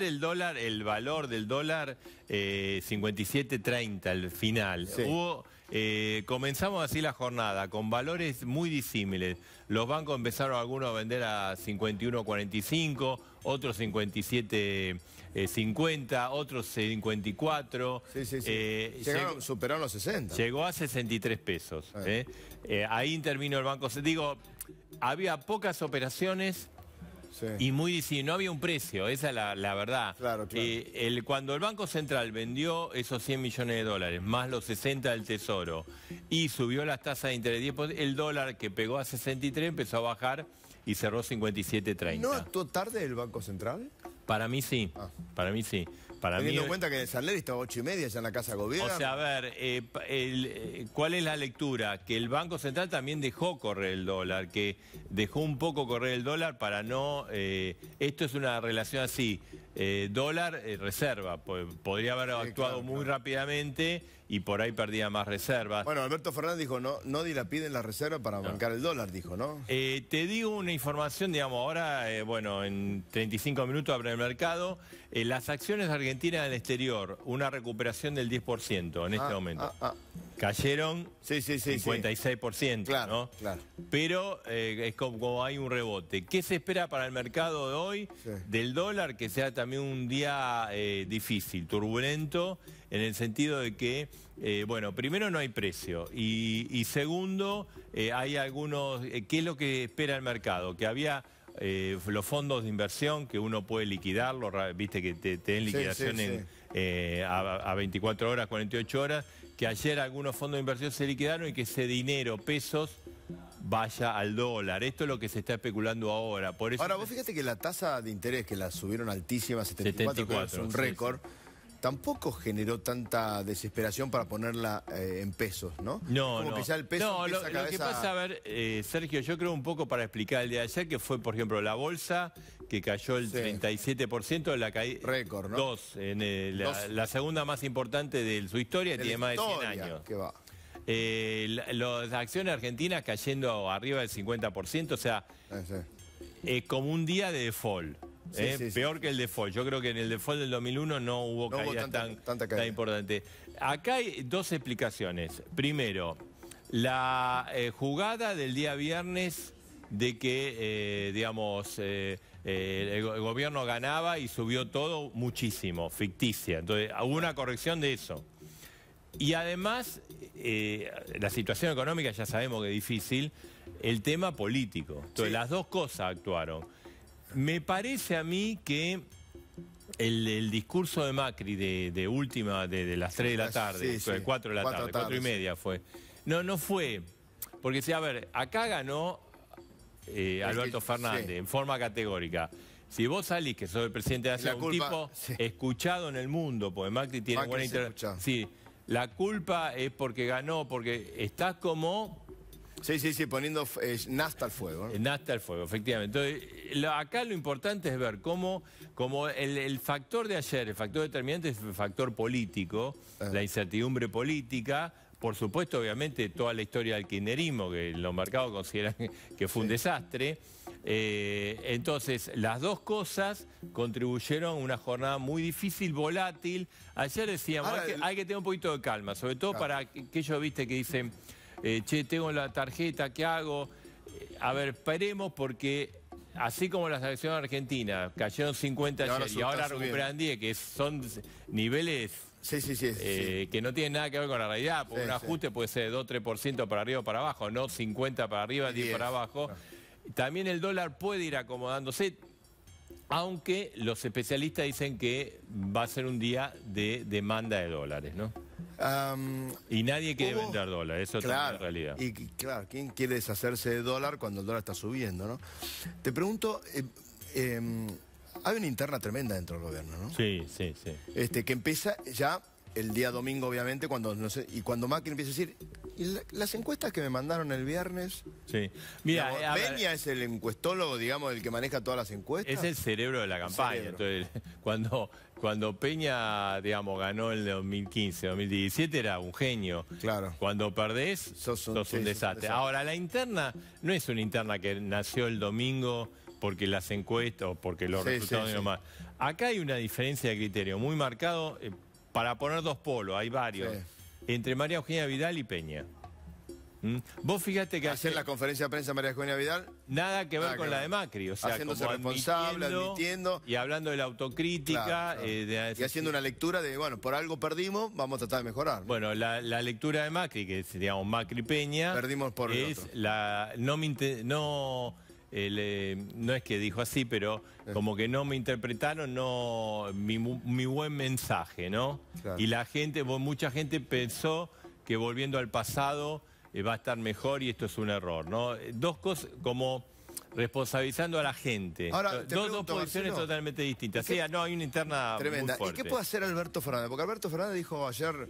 el dólar, el valor del dólar 57.30 eh, al final. Hubo, eh, comenzamos así la jornada con valores muy disímiles. Los bancos empezaron algunos a vender a 51.45, otros 57.50, otros 54. Sí, sí, eh, Llegaron, superaron los 60. Llegó a 63 pesos. Ah. ahí terminó el banco. Digo, había pocas operaciones y muy difícil. No había un precio, esa es la, verdad. Eh, cuando el Banco Central vendió esos 100 millones de dólares, más los 60 del Tesoro, y subió las tasas de interés, el dólar que pegó a 63 empezó a bajar y cerró 57.30. ¿No actuó tarde el Banco Central? Para mí sí, ah. para mí sí. Teniendo en cuenta que San está estaba ocho y media ya en la Casa Gobierno. O sea, a ver, eh, eh, ¿cuál es la lectura? Que el Banco Central también dejó correr el dólar, que dejó un poco correr el dólar para no... Eh, esto es una relación así. Eh, dólar eh, reserva, podría haber actuado muy rápidamente y por ahí perdía más reservas. Bueno, Alberto Fernández dijo, no, no dilapiden la reserva para bancar el dólar, dijo, ¿no? Eh, te digo una información, digamos, ahora, bueno, en 35 minutos abre el mercado, las acciones argentinas en el exterior, una recuperación del 10% en este ah, momento. Ah, ah. Cayeron sí, 56%, ¿no? Pero eh, es como, hay un rebote. ¿Qué se espera para el mercado de hoy? Del dólar, que sea también un día eh, difícil, turbulento, en el sentido de que, eh, bueno, primero no hay precio. Y, y segundo, hay algunos... ¿Qué es lo que espera el mercado? Que había eh, los fondos de inversión que uno puede liquidarlo, viste que te, den liquidación eh, a, 24 horas, 48 horas, que ayer algunos fondos de inversión se liquidaron y que ese dinero, pesos, vaya al dólar. Esto es lo que se está especulando ahora. Por eso ahora, vos fíjate que la tasa de interés que la subieron altísima, 74, es un récord tampoco generó tanta desesperación para ponerla eh, en pesos, ¿no? No, Como que ya el peso no, lo, lo, que pasa, a ver, eh, Sergio, yo creo un poco para explicar el día de ayer, que fue, por ejemplo, la bolsa, que cayó el 37%, la caída... Récord, ¿no? Dos, en La, segunda más importante de su historia, tiene más de 100 años. Eh, las acciones argentinas cayendo arriba del 50%, o sea, como un día de default peor que el default. Yo creo que en el default del 2001 no hubo tanta, tan, tanta caída. tan Acá hay dos explicaciones. Primero, la eh, jugada del día viernes de que, eh, digamos, eh, el, gobierno ganaba y subió todo muchísimo, ficticia. Entonces, hubo una corrección de eso. Y además, la situación económica ya sabemos que es difícil, el tema político. Entonces, las dos cosas actuaron. Me parece a mí que el, discurso de Macri de, última, de, las 3 de la tarde, de 4 de la tarde, 4 y media fue. No, no fue. Porque, si, a ver, acá ganó eh, Alberto Fernández en forma categórica. Si vos salís, que sos el presidente de Asia, un tipo escuchado en el mundo, porque Macri tiene buena intervención. Sí, la culpa es porque ganó, porque estás como Sí, sí, sí, poniendo eh, nafta al fuego. ¿no? Eh, nafta al fuego, efectivamente. Entonces, acá lo importante es ver cómo, el, factor de ayer, el factor determinante es el factor político, ah. la incertidumbre política, por supuesto, obviamente, toda la historia del kirchnerismo, que los mercados consideran que fue un desastre. Eh, entonces, las dos cosas contribuyeron a una jornada muy difícil, volátil. Ayer decíamos, hay, que, tener un poquito de calma, sobre todo ah. para aquellos, viste, que dicen... Eh, che, tengo la tarjeta, ¿qué hago? Eh, a ver, esperemos porque así como la selección argentina cayeron 50 y ahora y ahora recuperan 10, que son niveles eh, que no tienen nada que ver con la realidad, un ajuste puede ser de 2, 3% para arriba o para abajo, no 50 para arriba, 10, para abajo. También el dólar puede ir acomodándose, aunque los especialistas dicen que va a ser un día de demanda de dólares, ¿no? y nadie quiere vender dólar, eso claro, también realidad. Y claro, ¿quién quiere deshacerse de dólar cuando el dólar está subiendo? ¿no? Te pregunto, em, em, hay una interna tremenda dentro del gobierno, ¿no? Sí, sí, sí. Este, que empieza ya el día domingo, obviamente, cuando no sé, y cuando Macri empieza a decir, las encuestas que me mandaron el viernes. Sí. Mira, eh, Peña es el encuestólogo, digamos, el que maneja todas las encuestas. Es el cerebro de la campaña. Entonces, cuando, cuando Peña, digamos, ganó el 2015, 2017, era un genio. Claro. Cuando perdés, sos un, desastre. Ahora, la interna no es una interna que nació el domingo porque las encuestas o porque los resultados no y Acá hay una diferencia de criterio muy marcado eh, para poner dos polos, hay varios entre María Eugenia Vidal y Peña. ¿Mm? Vos fijaste que... Hacer la conferencia de prensa María Eugenia Vidal. Nada que ver con la de Macri. O sea, Haciéndose responsable, admitiendo, Y hablando de la autocrítica. Eh, y haciendo una lectura de, bueno, por algo perdimos, vamos a tratar de mejorar. Bueno, la, lectura de Macri, que es, digamos, Macri Peña... Perdimos por el es la... No, no eh, no es que dijo así, pero eh. como que no me interpretaron no mi, buen mensaje, ¿no? Y la gente, mucha gente pensó que volviendo al pasado eh, va a estar mejor y esto es un error, ¿no? Dos cosas, como responsabilizando a la gente. Ahora, dos, posiciones totalmente distintas. Sí, no, hay una interna tremenda. ¿Y qué puede hacer Alberto Fernández? Porque Alberto Fernández dijo ayer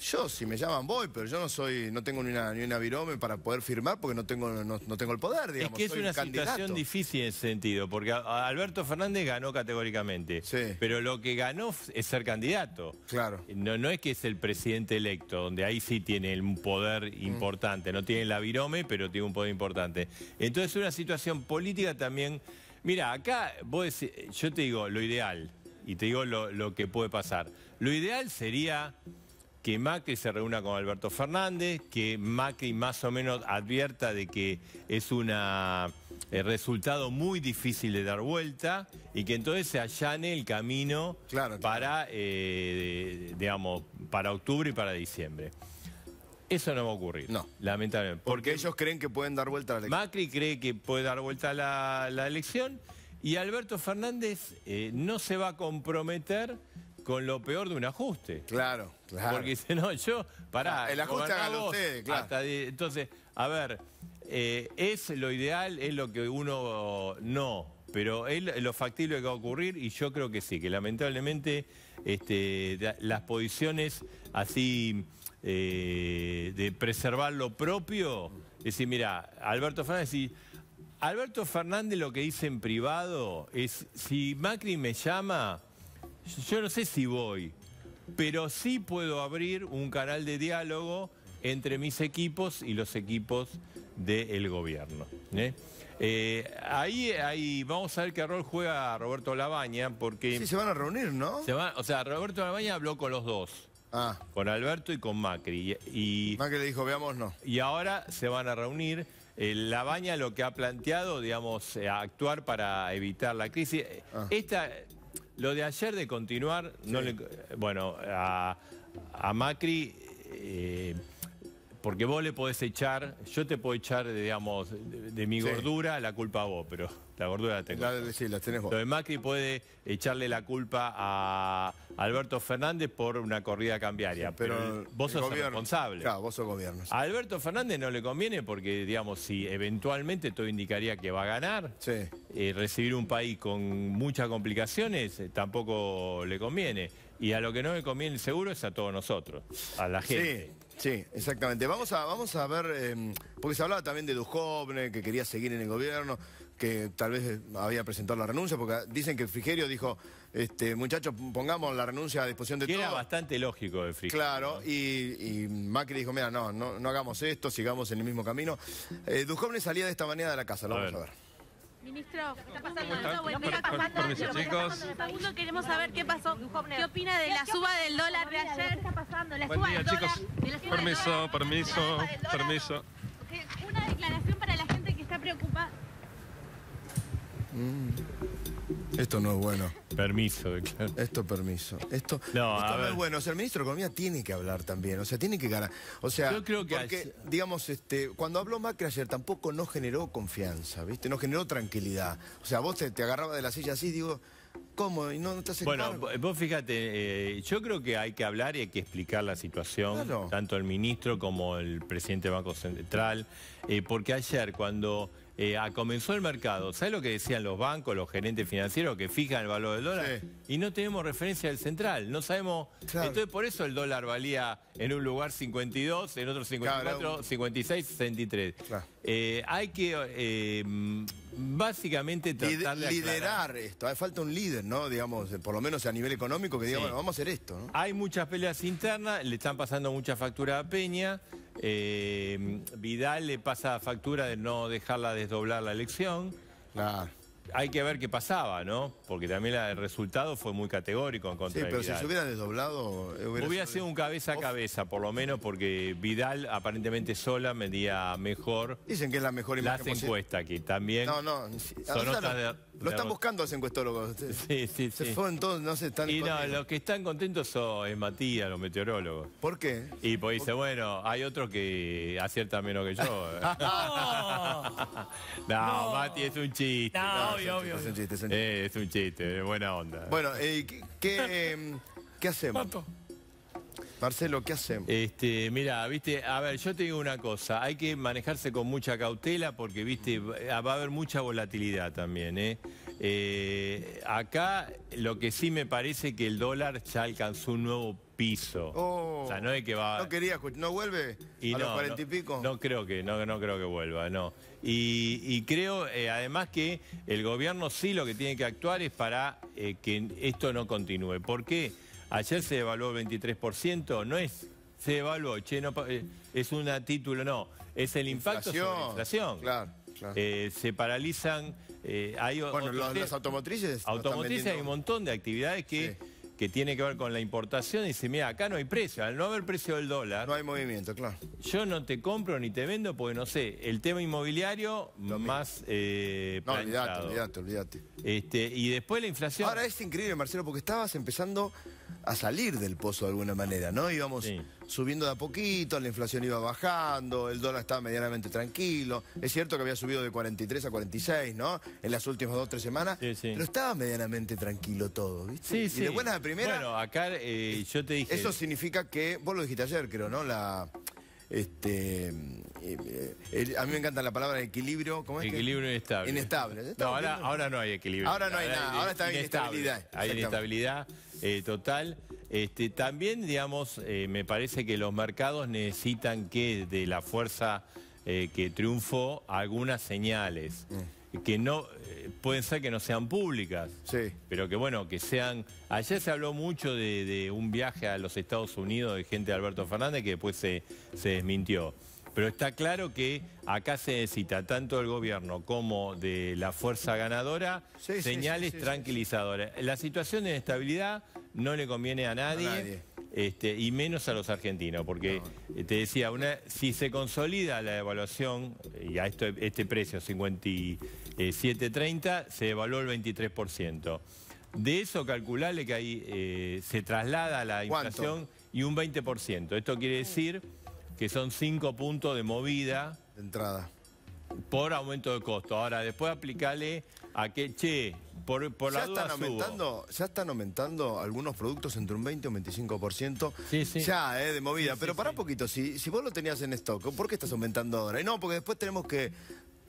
yo, si me llaman, voy, pero yo no soy, no tengo ni una, ni una virome para poder firmar porque no tengo, no, tengo el poder, digamos. Es que es una situación difícil en ese sentido, porque Alberto Fernández ganó categóricamente. Pero lo que ganó es ser candidato. Claro. No, no es que es el presidente electo, donde ahí sí tiene un poder mm. importante. No tiene la virome, pero tiene un poder importante. Entonces es una situación política también. Mira, acá vos yo te digo lo ideal, y te digo lo que puede pasar. Lo ideal sería que Macri se reúna con Alberto Fernández, que Macri más o menos advierta de que es un eh, resultado muy difícil de dar vuelta y que entonces se allane el camino para, eh, digamos, para octubre y para diciembre. Eso no va a ocurrir. No. Lamentablemente. Porque, ellos creen que pueden dar vuelta a la elección. Macri cree que puede dar vuelta a la, elección y Alberto Fernández eh, no se va a comprometer con lo peor de un ajuste. Claro, claro. Porque dice, no, yo, pará. Ah, el ajuste hágalo ustedes, claro. entonces, a ver, eh, es lo ideal, es lo que uno no, pero es lo factible que va a ocurrir y yo creo que sí, que lamentablemente este, las posiciones así eh, de preservar lo propio, es decir, mira, Alberto Fernández, Alberto Fernández lo que dice en privado es, si Macri me llama, yo no sé si voy, pero sí puedo abrir un canal de diálogo entre mis equipos y los equipos del gobierno. ¿eh? Eh, ahí, ahí vamos a ver qué rol juega Roberto Labaña, porque... Sí, se van a reunir, ¿no? o sea, Roberto Labaña habló con los dos. Ah. Con Alberto y con Macri. Macri le dijo, veamos, Y ahora se van a reunir. Eh, Labaña lo que ha planteado, digamos, actuar para evitar la crisis. Ah. Esta lo de ayer de continuar, no le, bueno, a, a Macri... Eh, porque vos le podés echar, yo te puedo echar, digamos, de, mi gordura la culpa a vos, pero la gordura la tengo. sí, la tenés vos. Lo de Macri puede echarle la culpa a Alberto Fernández por una corrida cambiaria, pero, vos sos responsable. Claro, vos sos gobierno. A Alberto Fernández no le conviene porque, digamos, si eventualmente todo indicaría que va a ganar, eh, recibir un país con muchas complicaciones eh, tampoco le conviene. Y a lo que no le conviene seguro es a todos nosotros, a la gente. Sí, exactamente. Vamos a, vamos a ver, em, porque se hablaba también de Duhovne, que quería seguir en el gobierno, que tal vez eh, había presentado la renuncia, porque ah, dicen que Frigerio dijo, este, muchachos, pongamos la renuncia a disposición de todos. Era bastante lógico de Frigerio. Claro, y, Macri dijo, mira, no, no, no, hagamos esto, sigamos en el mismo camino. Eh, salía de esta manera de la casa, lo vamos a ver. Ministro, ¿qué está pasando ¿Qué está pasando chicos. queremos saber qué pasó. ¿Qué opina de la suba del dólar de ayer? ¿Qué está pasando? La suba del dólar. Permiso, permiso, permiso. Una declaración para la gente que está preocupada. Mm. Esto no es bueno. Permiso, claro. Esto es permiso. Esto no, es bueno. el ministro de Economía tiene que hablar también. O sea, tiene que ganar. O sea, Yo creo que porque, digamos, este, cuando habló Macri ayer tampoco no generó confianza, ¿viste? No generó tranquilidad. O sea, vos te, te agarraba de la silla así, digo, ¿Cómo? ¿Y no, estás Bueno, vos fíjate, eh, yo creo que hay que hablar y hay que explicar la situación, claro. tanto el ministro como el presidente del Banco Central, eh, porque ayer cuando eh, ah, comenzó el mercado. ¿Sabes lo que decían los bancos, los gerentes financieros que fijan el valor del dólar? Y no tenemos referencia del central, no sabemos... Entonces por eso el dólar valía en un lugar 52, en otro 54, 56, 63. hay que eh, básicamente tratar de Liderar esto, hay falta un líder, ¿no? Digamos, por lo menos a nivel económico que diga, bueno, vamos a hacer esto, Hay muchas peleas internas, le están pasando mucha factura a Peña... Eh, Vidal le pasa factura de no dejarla desdoblar la elección. Hay que ver qué pasaba, ¿no? Porque también el resultado fue muy categórico en contra de Vidal. Sí, pero si se hubiera desdoblado... Eh, hubiera, sido un cabeza a cabeza, por lo menos, porque Vidal aparentemente sola medía mejor... Dicen que es la mejor imagen Las encuestas aquí también... No, no, son otras... De, lo están buscando los encuestólogos. Sí, sí, se fue fueron todos, no se están... Y no, los que están contentos son Matías, los meteorólogos. ¿Por qué? Y pues dice, bueno, hay otro que acierta menos que yo. ¡No! Mati, es un chiste. No, obvio, obvio. Es un chiste, eh, es un chiste. Es un chiste, buena onda. Bueno, eh, ¿qué, qué, hacemos? Marcelo, ¿qué hacemos? Este, mira, viste, a ver, yo te digo una cosa, hay que manejarse con mucha cautela porque, viste, va a haber mucha volatilidad también, ¿eh? ¿eh? acá lo que sí me parece que el dólar ya alcanzó un nuevo piso. Oh. o sea, no es que va... No quería ¿No vuelve a no, los cuarenta y pico? No, creo que, no, creo que vuelva, no. Y, creo, eh, además, que el gobierno sí lo que tiene que actuar es para eh, que esto no continúe. ¿Por qué? Ayer se devaluó 23%, no es se devaluó, che, eh, es un título, no, es el impacto inflación, la inflación. Claro, claro. Eh, se paralizan, eh, hay Bueno, las automotrices. Automotrices hay un montón de actividades que, que tienen que ver con la importación y se mira, acá no hay precio, al no haber precio del dólar. No hay movimiento, claro. Yo no te compro ni te vendo porque no sé, el tema inmobiliario más No, olvídate, olvídate, olvídate. Este, y después la inflación. Ahora es increíble, Marcelo, porque estabas empezando a salir del pozo de alguna manera, ¿no? Íbamos subiendo de a poquito, la inflación iba bajando, el dólar estaba medianamente tranquilo. Es cierto que había subido de 43 a 46, ¿no? En las últimas dos o tres semanas. Sí, Pero estaba medianamente tranquilo todo, ¿viste? Sí, y de buenas a primera... Bueno, acá eh, yo te dije... Eso significa que, vos lo dijiste ayer, creo, ¿no? La... Este, eh, eh, a mí me encanta la palabra equilibrio. ¿cómo es equilibrio inestable. No, ahora, no hay equilibrio. Ahora no hay nada, ahora está inestabilidad. Hay inestabilidad eh, total. Este, también, digamos, me parece que los mercados necesitan que de la fuerza que triunfó algunas señales. Mm que no eh, pueden ser que no sean públicas, sí. pero que bueno, que sean... Ayer se habló mucho de, un viaje a los Estados Unidos de gente de Alberto Fernández que después se, se desmintió. Pero está claro que acá se necesita tanto del gobierno como de la fuerza ganadora señales tranquilizadoras. La situación de inestabilidad no le conviene A nadie. Este, y menos a los argentinos, porque eh, te decía, una, si se consolida la devaluación, y a esto, este precio 57.30, eh, se devaluó el 23%. De eso calcularle que ahí eh, se traslada la inflación y un 20%. Esto quiere decir que son 5 puntos de movida. De entrada. Por aumento de costo. Ahora, después aplicarle a que, che, ya, están aumentando, ya están aumentando algunos productos entre un 20 y un 25%. Ya, eh, de movida. Pero para un poquito, si, vos lo tenías en stock, ¿por qué estás aumentando ahora? Y no, porque después tenemos que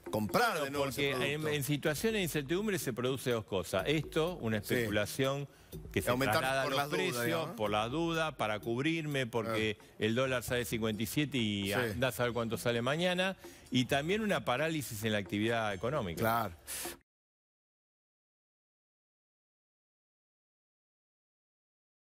comprar de nuevo porque en, en, situaciones de incertidumbre se produce dos cosas esto una especulación que se aumentada por los precios por la duda para cubrirme porque ah. el dólar sale 57 y anda a saber cuánto sale mañana y también una parálisis en la actividad económica claro